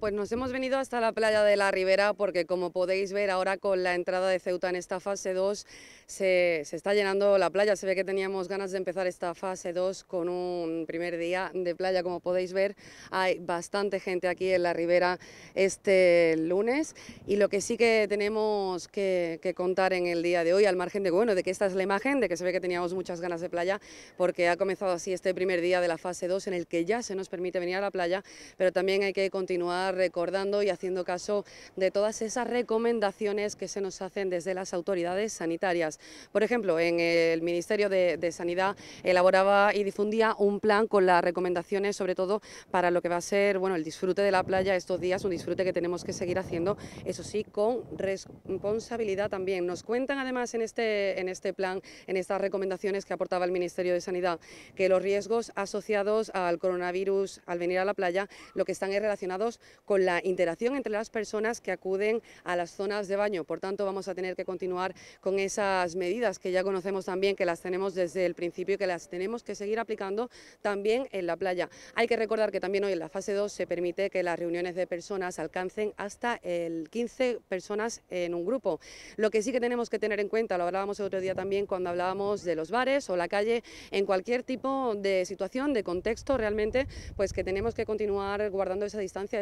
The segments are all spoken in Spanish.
Pues nos hemos venido hasta la playa de la Ribera porque como podéis ver ahora con la entrada de Ceuta en esta fase 2 se, está llenando la playa, se ve que teníamos ganas de empezar esta fase 2 con un primer día de playa, como podéis ver hay bastante gente aquí en la Ribera este lunes y lo que sí que tenemos que, contar en el día de hoy, al margen de bueno, de que esta es la imagen, de que se ve que teníamos muchas ganas de playa porque ha comenzado así este primer día de la fase 2 en el que ya se nos permite venir a la playa, pero también hay que continuar recordando y haciendo caso de todas esas recomendaciones que se nos hacen desde las autoridades sanitarias. Por ejemplo, en el Ministerio de, Sanidad elaboraba y difundía un plan con las recomendaciones, sobre todo para lo que va a ser bueno, el disfrute de la playa estos días, un disfrute que tenemos que seguir haciendo, eso sí, con responsabilidad también. Nos cuentan además en este, en este plan, en estas recomendaciones que aportaba el Ministerio de Sanidad, que los riesgos asociados al coronavirus al venir a la playa lo que están es relacionados con la interacción entre las personas que acuden a las zonas de baño. Por tanto, vamos a tener que continuar con esas medidas que ya conocemos también, que las tenemos desde el principio y que las tenemos que seguir aplicando también en la playa. Hay que recordar que también hoy en la fase 2 se permite que las reuniones de personas alcancen hasta el 15 personas en un grupo. Lo que sí que tenemos que tener en cuenta, lo hablábamos el otro día también cuando hablábamos de los bares o la calle, en cualquier tipo de situación, de contexto realmente, pues que tenemos que continuar guardando esa distancia,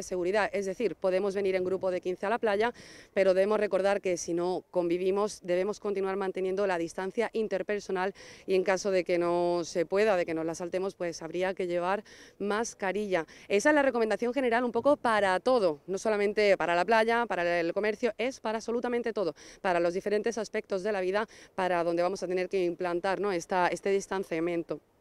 es decir, podemos venir en grupo de 15 a la playa, pero debemos recordar que si no convivimos, debemos continuar manteniendo la distancia interpersonal y en caso de que no se pueda, de que nos la saltemos, pues habría que llevar mascarilla. Esa es la recomendación general un poco para todo, no solamente para la playa, para el comercio, es para absolutamente todo, para los diferentes aspectos de la vida, para donde vamos a tener que implantar ¿no? este distanciamiento.